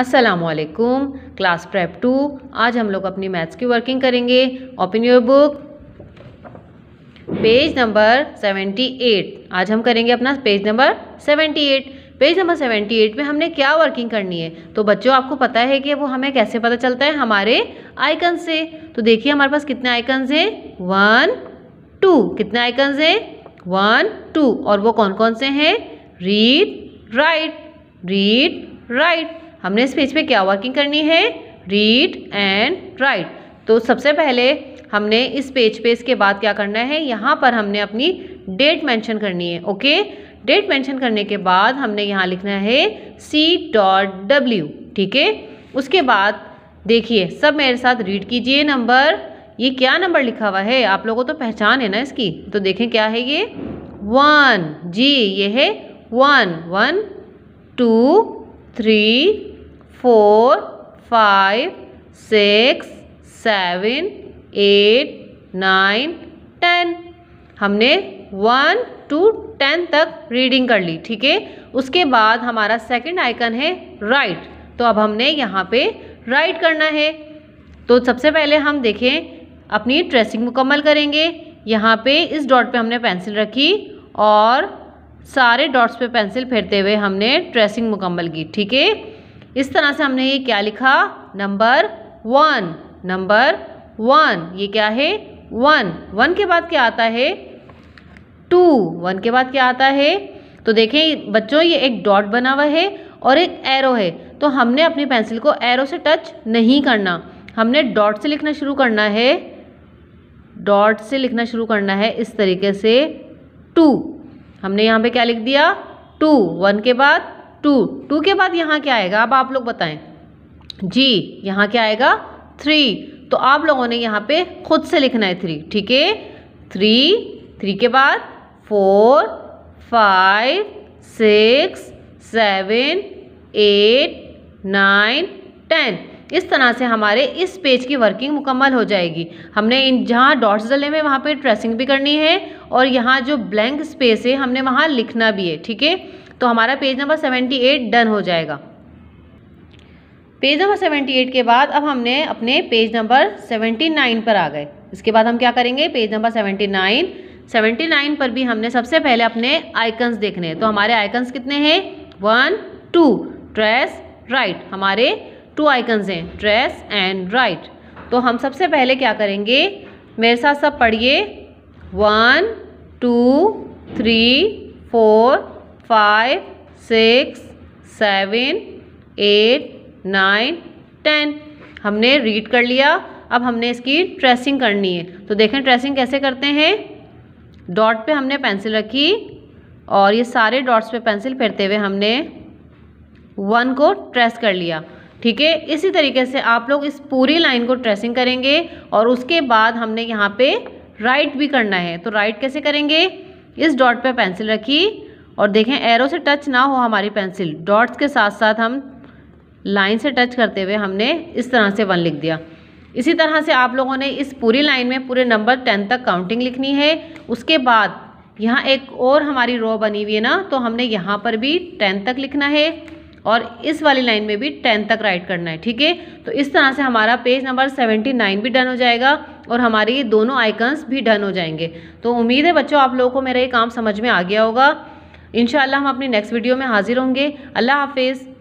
असलकुम class prep to आज हम लोग अपनी मैथ्स की वर्किंग करेंगे open your book page number seventy eight आज हम करेंगे अपना page number seventy eight page number seventy eight में हमने क्या वर्किंग करनी है तो बच्चों आपको पता है कि वो हमें कैसे पता चलता है हमारे आइकन से तो देखिए हमारे पास कितने आइकन्स हैं वन टू कितने आइकन्स हैं वन टू और वो कौन कौन से हैं रीड राइट रीड राइट हमने इस पेज पे क्या वर्किंग करनी है रीड एंड राइट तो सबसे पहले हमने इस पेज पे इसके बाद क्या करना है यहाँ पर हमने अपनी डेट मेंशन करनी है ओके डेट मेंशन करने के बाद हमने यहाँ लिखना है सी डॉट डब्ल्यू ठीक है उसके बाद देखिए सब मेरे साथ रीड कीजिए नंबर ये क्या नंबर लिखा हुआ है आप लोगों को तो पहचान है ना इसकी तो देखें क्या है ये वन जी ये है one one two three four five six seven eight nine ten हमने वन टू टेन तक रीडिंग कर ली ठीक है उसके बाद हमारा सेकंड आइकन है राइट तो अब हमने यहाँ पे राइट करना है तो सबसे पहले हम देखें अपनी ट्रेसिंग मुकम्मल करेंगे यहाँ पे इस डॉट पे हमने पेंसिल रखी और सारे डॉट्स पे पेंसिल फेरते हुए हमने ट्रेसिंग मुकम्मल की ठीक है इस तरह से हमने ये क्या लिखा नंबर वन नंबर वन ये क्या है वन वन के बाद क्या आता है टू वन के बाद क्या आता है तो देखें बच्चों ये एक डॉट बना हुआ है और एक एरो है तो हमने अपनी पेंसिल को एरो से टच नहीं करना हमने डॉट से लिखना शुरू करना है डॉट से लिखना शुरू करना है इस तरीके से टू हमने यहाँ पे क्या लिख दिया टू वन के बाद टू टू के बाद यहाँ क्या आएगा अब आप लोग बताएं जी यहाँ क्या आएगा थ्री तो आप लोगों ने यहाँ पे खुद से लिखना है थ्री ठीक है थ्री थ्री के बाद four five six seven eight nine ten इस तरह से हमारे इस पेज की वर्किंग मुकम्मल हो जाएगी हमने इन जहाँ डॉट्स डले में वहाँ पर ट्रेसिंग भी करनी है और यहाँ जो ब्लैंक स्पेस है हमने वहाँ लिखना भी है ठीक है तो हमारा page number seventy eight done हो जाएगा पेज नंबर सेवेंटी एट के बाद अब हमने अपने पेज नंबर सेवेंटी नाइन पर आ गए इसके बाद हम क्या करेंगे page number seventy nine seventy nine पर भी हमने सबसे पहले अपने आइकन्स देखने हैं तो हमारे आइकन्स कितने हैं वन टू ट्रेस राइट हमारे टू आइकन्स हैं ट्रेस एंड राइट तो हम सबसे पहले क्या करेंगे मेरे साथ सब पढ़िए one two three four five six seven eight nine ten हमने रीड कर लिया अब हमने इसकी ट्रेसिंग करनी है तो देखें ट्रेसिंग कैसे करते हैं डॉट पे हमने पेंसिल रखी और ये सारे डॉट्स पे पेंसिल फेरते हुए हमने वन को ट्रेस कर लिया ठीक है इसी तरीके से आप लोग इस पूरी लाइन को ट्रेसिंग करेंगे और उसके बाद हमने यहाँ पे राइट भी करना है तो राइट कैसे करेंगे इस डॉट पे पेंसिल रखी और देखें एरो से टच ना हो हमारी पेंसिल डॉट्स के साथ साथ हम लाइन से टच करते हुए हमने इस तरह से वन लिख दिया इसी तरह से आप लोगों ने इस पूरी लाइन में पूरे नंबर टेन तक काउंटिंग लिखनी है उसके बाद यहाँ एक और हमारी रो बनी हुई है ना तो हमने यहाँ पर भी टेन तक लिखना है और इस वाली लाइन में भी टेन तक राइट करना है ठीक है तो इस तरह से हमारा पेज नंबर सेवेंटी नाइन भी डन हो जाएगा और हमारे ये दोनों आइकन्स भी डन हो जाएंगे तो उम्मीद है बच्चों आप लोगों को मेरा ये काम समझ में आ गया होगा इन हम अपनी नेक्स्ट वीडियो में हाजिर होंगे अल्लाह हाफिज़